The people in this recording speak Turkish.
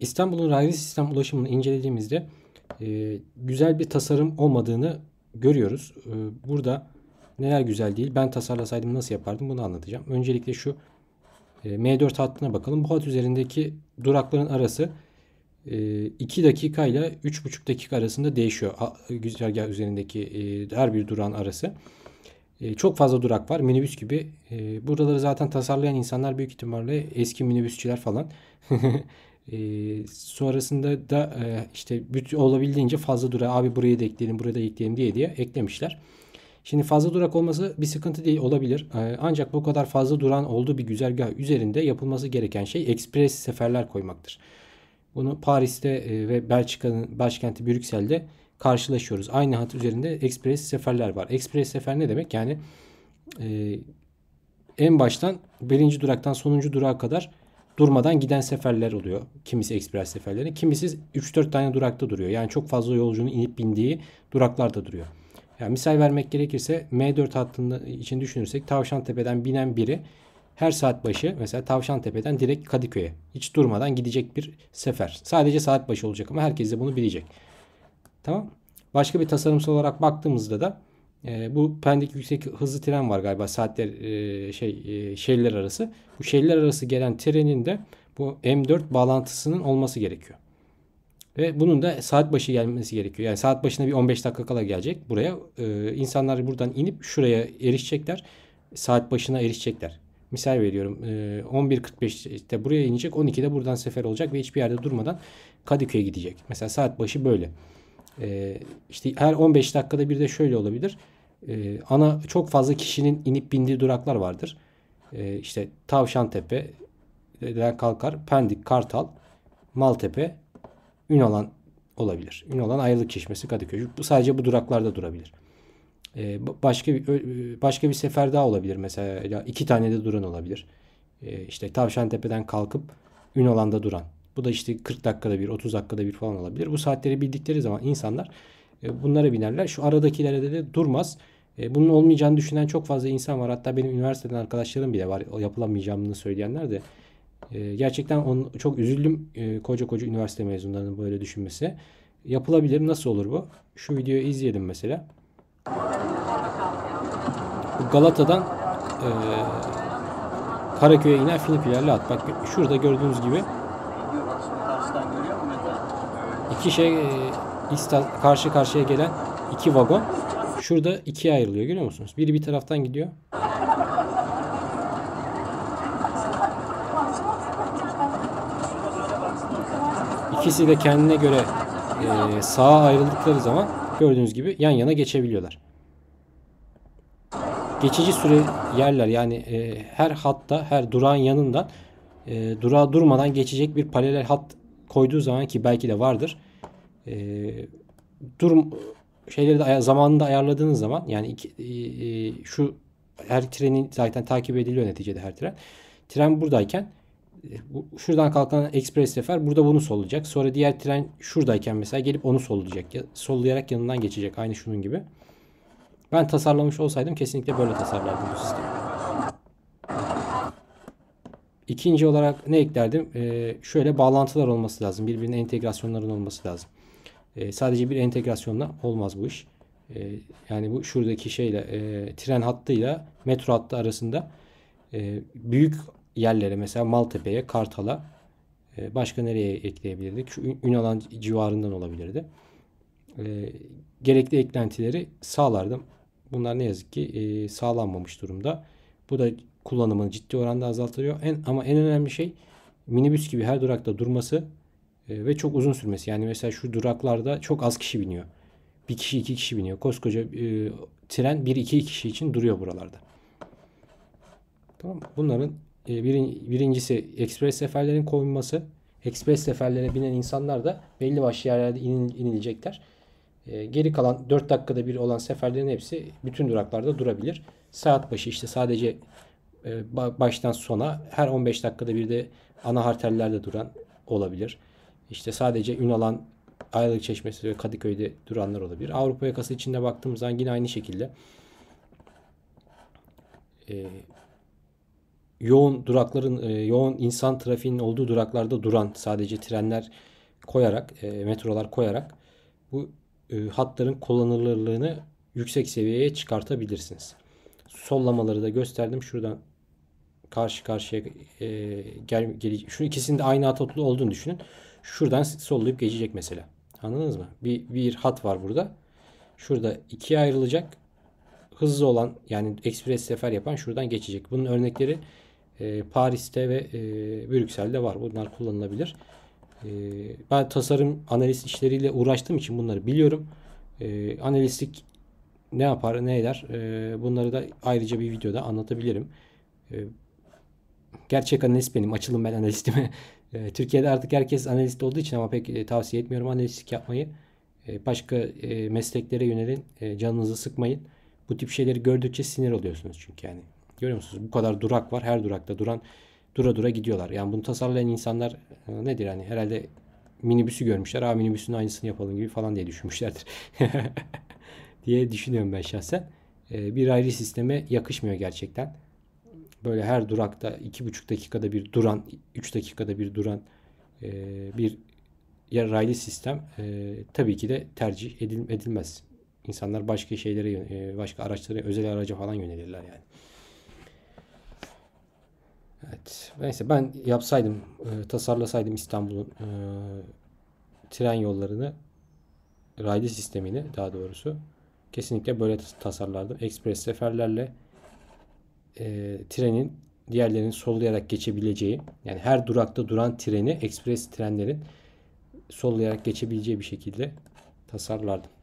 İstanbul'un raylı sistem ulaşımını incelediğimizde e, güzel bir tasarım olmadığını görüyoruz. E, burada neler güzel değil, ben tasarlasaydım nasıl yapardım bunu anlatacağım. Öncelikle şu e, M4 hattına bakalım. Bu hat üzerindeki durakların arası 2 e, dakika ile 3,5 dakika arasında değişiyor. Güzergah üzerindeki e, her bir durağın arası. E, çok fazla durak var minibüs gibi. Buraları zaten tasarlayan insanlar büyük ihtimalle eski minibüsçüler falan. E, sonrasında da e, işte bütün olabildiğince fazla durak abi buraya da ekleyelim, buraya da ekleyelim diye diye eklemişler. Şimdi fazla durak olması bir sıkıntı değil olabilir. E, ancak bu kadar fazla duran olduğu bir güzergah üzerinde yapılması gereken şey ekspres seferler koymaktır. Bunu Paris'te e, ve Belçika'nın başkenti Brüksel'de karşılaşıyoruz. Aynı hat üzerinde ekspres seferler var. Ekspres sefer ne demek? Yani e, en baştan birinci duraktan sonuncu durağa kadar durmadan giden seferler oluyor. Kimisi ekspres seferleri, kimisi 3-4 tane durakta duruyor. Yani çok fazla yolcunun inip bindiği duraklarda duruyor. Yani misal vermek gerekirse M4 hattında için düşünürsek Tavşantepe'den binen biri her saat başı mesela Tavşantepe'den direkt Kadıköy'e hiç durmadan gidecek bir sefer. Sadece saat başı olacak ama herkes de bunu bilecek. Tamam. Başka bir tasarımsal olarak baktığımızda da e, bu Pendik yüksek hızlı tren var galiba saatler e, şey e, şehirler arası. Bu şehirler arası gelen trenin de bu M4 bağlantısının olması gerekiyor. Ve bunun da saat başı gelmesi gerekiyor. Yani saat başına bir 15 dakika kala gelecek buraya. E, insanlar buradan inip şuraya erişecekler. Saat başına erişecekler. Misal veriyorum e, 11.45'te buraya inecek 12'de buradan sefer olacak ve hiçbir yerde durmadan Kadıköy'e gidecek. Mesela saat başı böyle. E, işte her 15 dakikada bir de şöyle olabilir. Ee, ana çok fazla kişinin inip bindiği duraklar vardır. Ee, işte işte Tavşantepe'den e, kalkar. Pendik, Kartal, Maltepe, Ünalan olabilir. Ünalan Ayrılık Çeşmesi, Kadıköy. Bu sadece bu duraklarda durabilir. başka bir e, başka bir sefer daha olabilir mesela iki tane de duran olabilir. İşte işte Tavşantepe'den kalkıp Ünalan'da duran bu da işte 40 dakikada bir, 30 dakikada bir falan olabilir. Bu saatleri bildikleri zaman insanlar e, bunlara binerler. Şu aradakilerde de, durmaz. E, bunun olmayacağını düşünen çok fazla insan var. Hatta benim üniversiteden arkadaşlarım bile var. Yapılamayacağını söyleyenler de. E, gerçekten on, çok üzüldüm koca koca üniversite mezunlarının böyle düşünmesi. Yapılabilir. Nasıl olur bu? Şu videoyu izleyelim mesela. Galata'dan e, Karaköy'e inen Filipilerle at. Bak şurada gördüğünüz gibi iki şey e, karşı karşıya gelen iki vagon. Şurada ikiye ayrılıyor görüyor musunuz? Biri bir taraftan gidiyor. İkisi de kendine göre e, sağa ayrıldıkları zaman gördüğünüz gibi yan yana geçebiliyorlar. Geçici süre yerler yani e, her hatta her durağın yanından e, durağa durmadan geçecek bir paralel hat koyduğu zaman ki belki de vardır e, durum şeyleri de zamanında ayarladığınız zaman yani iki, e, e, şu her trenin zaten takip ediliyor neticede her tren. Tren buradayken e, şuradan kalkan ekspres sefer burada bunu sollayacak. Sonra diğer tren şuradayken mesela gelip onu sollayacak. Sollayarak yanından geçecek. Aynı şunun gibi. Ben tasarlamış olsaydım kesinlikle böyle tasarlardım bu sistemi. İkinci olarak ne eklerdim? Ee, şöyle bağlantılar olması lazım. Birbirine entegrasyonların olması lazım. E, sadece bir entegrasyonla olmaz bu iş. E, yani bu şuradaki şeyle e, tren hattıyla metro hattı arasında e, büyük yerlere mesela Maltepe'ye, Kartal'a e, başka nereye ekleyebilirdik? Şu Ünalan civarından olabilirdi. E, gerekli eklentileri sağlardım. Bunlar ne yazık ki e, sağlanmamış durumda. Bu da kullanımını ciddi oranda azaltıyor. En, ama en önemli şey minibüs gibi her durakta durması ee, ve çok uzun sürmesi. Yani mesela şu duraklarda çok az kişi biniyor. Bir kişi iki kişi biniyor. Koskoca e, tren bir iki kişi için duruyor buralarda. Tamam mı? Bunların e, birin, birincisi ekspres seferlerin kovulması Ekspres seferlere binen insanlar da belli başlı yerlerde inil, inilecekler. E, geri kalan 4 dakikada bir olan seferlerin hepsi bütün duraklarda durabilir. Saat başı işte sadece e, baştan sona her 15 dakikada bir de ana harterlerde duran olabilir. İşte sadece Ünalan, Aylık Çeşmesi ve Kadıköy'de duranlar olabilir. Avrupa yakası içinde baktığımız zaman yine aynı şekilde e, yoğun durakların, e, yoğun insan trafiğinin olduğu duraklarda duran sadece trenler koyarak, e, metrolar koyarak bu e, hatların kullanılırlığını yüksek seviyeye çıkartabilirsiniz. Sollamaları da gösterdim. Şuradan karşı karşıya e, gel, gel, şu ikisinin de aynı hata olduğunu düşünün. Şuradan sollayıp geçecek mesela. Anladınız mı? Bir, bir hat var burada. Şurada ikiye ayrılacak. Hızlı olan yani ekspres sefer yapan şuradan geçecek. Bunun örnekleri e, Paris'te ve e, Brüksel'de var. Bunlar kullanılabilir. E, ben tasarım analiz işleriyle uğraştığım için bunları biliyorum. E, analistik ne yapar ne eder e, bunları da ayrıca bir videoda anlatabilirim. E, gerçek analist benim açılım ben analistime e, Türkiye'de artık herkes analist olduğu için ama pek e, tavsiye etmiyorum analistlik yapmayı. E, başka e, mesleklere yönelin. E, canınızı sıkmayın. Bu tip şeyleri gördükçe sinir oluyorsunuz çünkü yani. Görüyor musunuz? Bu kadar durak var. Her durakta duran dura dura gidiyorlar. Yani bunu tasarlayan insanlar e, nedir yani? Herhalde minibüsü görmüşler. Aa minibüsün aynısını yapalım gibi falan diye düşünmüşlerdir. diye düşünüyorum ben şahsen. E, bir ayrı sisteme yakışmıyor gerçekten. Böyle her durakta iki buçuk dakikada bir duran, 3 dakikada bir duran e, bir raylı sistem e, tabii ki de tercih edil, edilmez. İnsanlar başka şeylere, e, başka araçlara, özel araca falan yönelirler yani. Evet. Neyse ben yapsaydım, e, tasarlasaydım İstanbul'un e, tren yollarını, raylı sistemini daha doğrusu kesinlikle böyle tasarlardım. Ekspres seferlerle e, trenin diğerlerinin sollayarak geçebileceği yani her durakta duran treni ekspres trenlerin sollayarak geçebileceği bir şekilde tasarlardım.